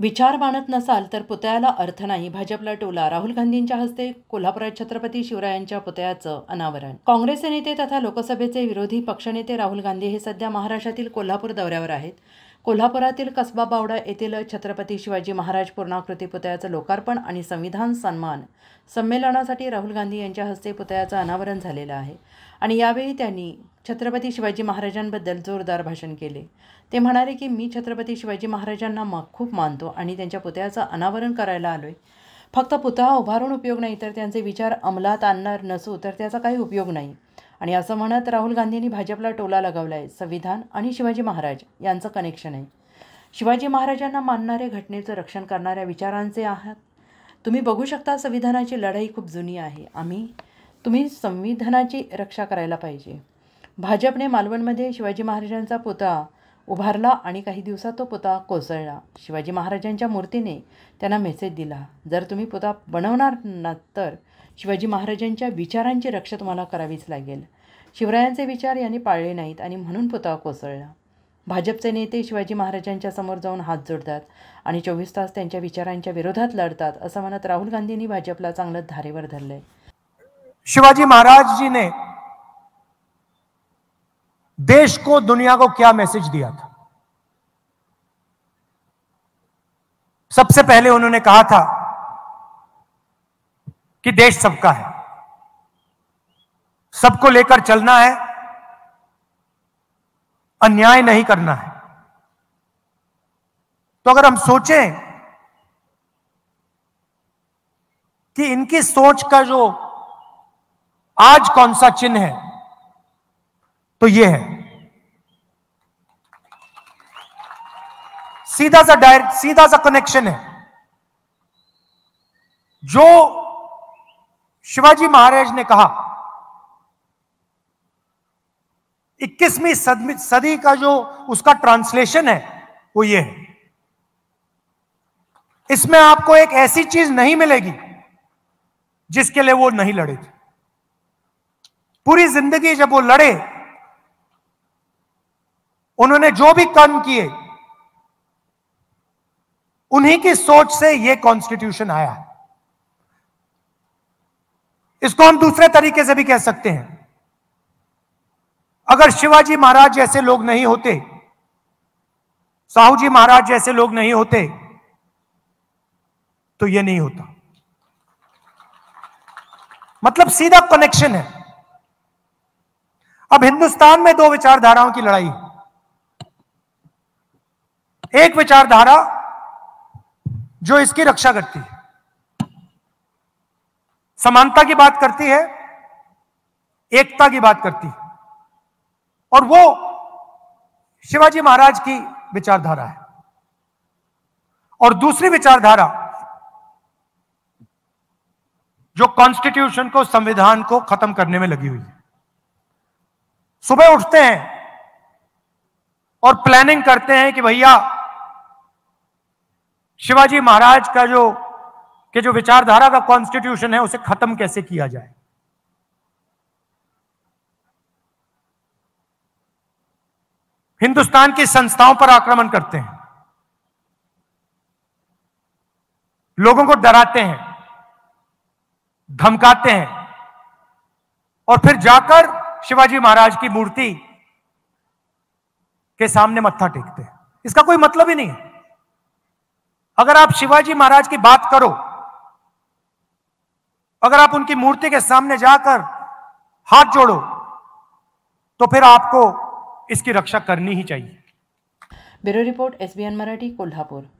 विचार मानत नसाल तर पुतळ्याला अर्थ नाही भाजपला टोला राहुल गांधींच्या हस्ते कोल्हापुरात छत्रपती शिवरायांच्या पुतळ्याचं अनावरण काँग्रेसचे नेते तथा लोकसभेचे विरोधी पक्षनेते राहुल गांधी हे सध्या महाराष्ट्रातील कोल्हापूर दौऱ्यावर आहेत कोल्हापुरातील कसबा बावडा येथील छत्रपती शिवाजी महाराज पूर्णाकृती पुतळ्याचं लोकार्पण आणि संविधान सन्मान संमेलनासाठी राहुल गांधी यांच्या हस्ते पुतळ्याचं अनावरण झालेलं आहे आणि यावेळी त्यांनी छत्रपती शिवाजी महाराजांबद्दल जोरदार भाषण केले ते म्हणाले की मी छत्रपती शिवाजी महाराजांना मा खूप मानतो आणि त्यांच्या पुतळ्याचं अनावरण करायला आलो आहे फक्त पुतळा उभारून उपयोग नाही तर त्यांचे विचार अंमलात आणणार नसू तर त्याचा काही उपयोग नाही आणि असं म्हणत राहुल गांधींनी भाजपला टोला लगावला आहे संविधान आणि शिवाजी महाराज यांचं कनेक्शन आहे शिवाजी महाराजांना मानणाऱ्या घटनेचं रक्षण करणाऱ्या विचारांचे आहात तुम्ही बघू शकता संविधानाची लढाई खूप जुनी आहे आम्ही तुम्ही संविधानाची रक्षा करायला पाहिजे भाजपने मालवणमध्ये शिवाजी महाराजांचा पुतळा उभारला आणि काही दिवसात तो पुतळा कोसळला शिवाजी महाराजांच्या मूर्तीने त्यांना मेसेज दिला जर तुम्ही पुता बनवणार ना तर शिवाजी महाराजांच्या विचारांची रक्षा तुम्हाला करावीच लागेल शिवरायांचे विचार यांनी पाळले नाहीत आणि म्हणून पुतळा कोसळला भाजपचे नेते शिवाजी महाराजांच्या समोर जाऊन हात जोडतात आणि चोवीस तास त्यांच्या विचारांच्या विरोधात लढतात असं म्हणत राहुल गांधींनी भाजपला चांगलं धारेवर धरलंय शिवाजी महाराजजीने देश को दुनिया को क्या मैसेज दिया था सबसे पहले उन्होंने कहा था कि देश सबका है सबको लेकर चलना है अन्याय नहीं करना है तो अगर हम सोचें कि इनकी सोच का जो आज कौन सा चिन्ह है तो ये है सीधा सा डायरेक्ट सीधा सा कनेक्शन है जो शिवाजी महाराज ने कहा 21वीं सदी का जो उसका ट्रांसलेशन है वो ये है इसमें आपको एक ऐसी चीज नहीं मिलेगी जिसके लिए वो नहीं लड़े पूरी जिंदगी जब वो लड़े उन्होंने जो भी कर्म किए उन्हीं की सोच से यह कॉन्स्टिट्यूशन आया है इसको हम दूसरे तरीके से भी कह सकते हैं अगर शिवाजी महाराज जैसे लोग नहीं होते साहू जी महाराज जैसे लोग नहीं होते तो यह नहीं होता मतलब सीधा कनेक्शन है अब हिंदुस्तान में दो विचारधाराओं की लड़ाई है एक विचारधारा जो इसकी रक्षा करती है समानता की बात करती है एकता की बात करती है और वो शिवाजी महाराज की विचारधारा है और दूसरी विचारधारा जो कॉन्स्टिट्यूशन को संविधान को खत्म करने में लगी हुई है सुबह उठते हैं और प्लानिंग करते हैं कि भैया शिवाजी महाराज का जो के जो विचारधारा का कॉन्स्टिट्यूशन है उसे खत्म कैसे किया जाए हिंदुस्तान की संस्थाओं पर आक्रमण करते हैं लोगों को डराते हैं धमकाते हैं और फिर जाकर शिवाजी महाराज की मूर्ति के सामने मत्था टेकते हैं इसका कोई मतलब ही नहीं है अगर आप शिवाजी महाराज की बात करो अगर आप उनकी मूर्ति के सामने जाकर हाथ जोड़ो तो फिर आपको इसकी रक्षा करनी ही चाहिए bureau report SBN Marathi Kolhapur